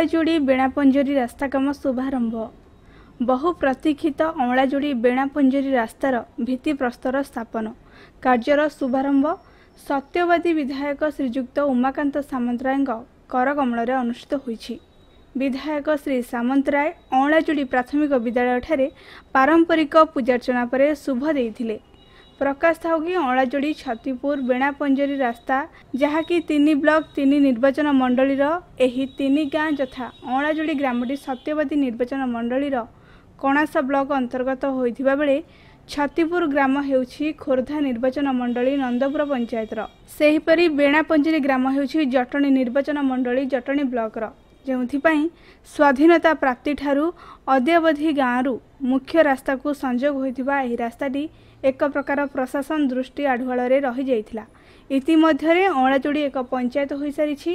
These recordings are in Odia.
ଅଁଳାଯୋଡ଼ି ବେଣାପଞ୍ଜରୀ ରାସ୍ତା କାମ ଶୁଭାରମ୍ଭ ବହୁ ପ୍ରତୀକ୍ଷିତ ଅଁଳାଯୋଡ଼ି ବେଣାପଞ୍ଜରୀ ରାସ୍ତାର ଭିତ୍ତିପ୍ରସ୍ତର ସ୍ଥାପନ କାର୍ଯ୍ୟର ଶୁଭାରମ୍ଭ ସତ୍ୟବାଦୀ ବିଧାୟକ ଶ୍ରୀଯୁକ୍ତ ଉମାକାନ୍ତ ସାମନ୍ତରାୟଙ୍କ କରକମଳରେ ଅନୁଷ୍ଠିତ ହୋଇଛି ବିଧାୟକ ଶ୍ରୀ ସାମନ୍ତରାୟ ଅଁଳାଯୋଡ଼ି ପ୍ରାଥମିକ ବିଦ୍ୟାଳୟଠାରେ ପାରମ୍ପରିକ ପୂଜାର୍ଚ୍ଚନା ପରେ ଶୁଭ ଦେଇଥିଲେ ପ୍ରକାଶ ଥାଉକି ଅଳାଯୋଡ଼ି ଛତିପୁର ବେଣାପଞ୍ଜରୀ ରାସ୍ତା ଯାହାକି ତିନି ବ୍ଲକ ତିନି ନିର୍ବାଚନ ମଣ୍ଡଳୀର ଏହି ତିନି ଗାଁ ଯଥା ଅଁଳାଯୋଡ଼ି ଗ୍ରାମଟି ସତ୍ୟବାଦୀ ନିର୍ବାଚନ ମଣ୍ଡଳୀର କଣାସ ବ୍ଲକ ଅନ୍ତର୍ଗତ ହୋଇଥିବା ବେଳେ ଛତିପୁର ଗ୍ରାମ ହେଉଛି ଖୋର୍ଦ୍ଧା ନିର୍ବାଚନ ମଣ୍ଡଳୀ ନନ୍ଦପୁର ପଞ୍ଚାୟତର ସେହିପରି ବେଣାପଞ୍ଜରୀ ଗ୍ରାମ ହେଉଛି ଜଟଣୀ ନିର୍ବାଚନ ମଣ୍ଡଳୀ ଜଟଣୀ ବ୍ଲକର ଯେଉଁଥିପାଇଁ ସ୍ୱାଧୀନତା ପ୍ରାପ୍ତିଠାରୁ ଅଦ୍ୟାବଧି ଗାଁରୁ ମୁଖ୍ୟ ରାସ୍ତାକୁ ସଂଯୋଗ ହୋଇଥିବା ଏହି ରାସ୍ତାଟି ଏକ ପ୍ରକାର ପ୍ରଶାସନ ଦୃଷ୍ଟି ଆଢୁଆଳରେ ରହିଯାଇଥିଲା ଇତିମଧ୍ୟରେ ଅଁଳାଚୁଡ଼ି ଏକ ପଞ୍ଚାୟତ ହୋଇସାରିଛି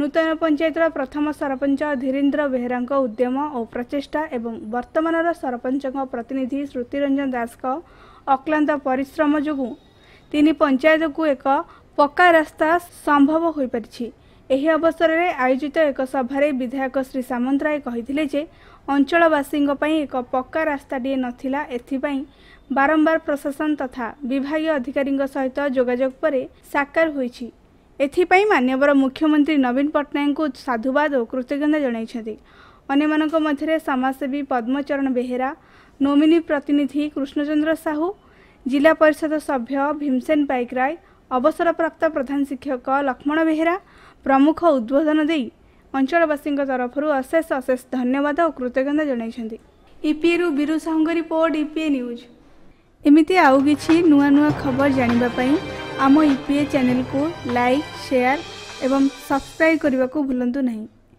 ନୂତନ ପଞ୍ଚାୟତର ପ୍ରଥମ ସରପଞ୍ଚ ଧୀରେନ୍ଦ୍ର ବେହେରାଙ୍କ ଉଦ୍ୟମ ଓ ପ୍ରଚେଷ୍ଟା ଏବଂ ବର୍ତ୍ତମାନର ସରପଞ୍ଚଙ୍କ ପ୍ରତିନିଧି ଶ୍ରୁତିରଞ୍ଜନ ଦାସଙ୍କ ଅକ୍ଲାନ୍ତ ପରିଶ୍ରମ ଯୋଗୁଁ ତିନି ପଞ୍ଚାୟତକୁ ଏକ ପକ୍କା ରାସ୍ତା ସମ୍ଭବ ହୋଇପାରିଛି ଏହି ଅବସରରେ ଆୟୋଜିତ ଏକ ସଭାରେ ବିଧାୟକ ଶ୍ରୀ ସାମନ୍ତରାୟ କହିଥିଲେ ଯେ ଅଞ୍ଚଳବାସୀଙ୍କ ପାଇଁ ଏକ ପକ୍କା ରାସ୍ତାଟିଏ ନଥିଲା ଏଥିପାଇଁ ବାରମ୍ବାର ପ୍ରଶାସନ ତଥା ବିଭାଗୀୟ ଅଧିକାରୀଙ୍କ ସହିତ ଯୋଗାଯୋଗ ପରେ ସାକାର ହୋଇଛି ଏଥିପାଇଁ ମାନ୍ୟବର ମୁଖ୍ୟମନ୍ତ୍ରୀ ନବୀନ ପଟ୍ଟନାୟକଙ୍କୁ ସାଧୁବାଦ ଓ କୃତଜ୍ଞତା ଜଣାଇଛନ୍ତି ଅନ୍ୟମାନଙ୍କ ମଧ୍ୟରେ ସମାଜସେବୀ ପଦ୍ମଚରଣ ବେହେରା ନୋମିନି ପ୍ରତିନିଧି କୃଷ୍ଣଚନ୍ଦ୍ର ସାହୁ ଜିଲ୍ଲା ପରିଷଦ ସଭ୍ୟ ଭୀମସେନ ପାଇକରାୟ ଅବସରପ୍ରାପ୍ତ ପ୍ରଧାନ ଶିକ୍ଷକ ଲକ୍ଷ୍ମଣ ବେହେରା ପ୍ରମୁଖ ଉଦ୍ବୋଧନ ଦେଇ ଅଞ୍ଚଳବାସୀଙ୍କ ତରଫରୁ ଅଶେଷ ଅଶେଷ ଧନ୍ୟବାଦ ଓ କୃତଜ୍ଞତା ଜଣାଇଛନ୍ତି ଇପିଏରୁ e ବିରୁ ସାହୁଙ୍କ ରିପୋର୍ଟ ଇପିଏ e ନ୍ୟୁଜ୍ ଏମିତି ଆଉ କିଛି ନୂଆ ନୂଆ ଖବର ଜାଣିବା ପାଇଁ ଆମ ଇପିଏ ଚ୍ୟାନେଲକୁ ଲାଇକ୍ ସେୟାର ଏବଂ ସବସ୍କ୍ରାଇବ୍ କରିବାକୁ ଭୁଲନ୍ତୁ ନାହିଁ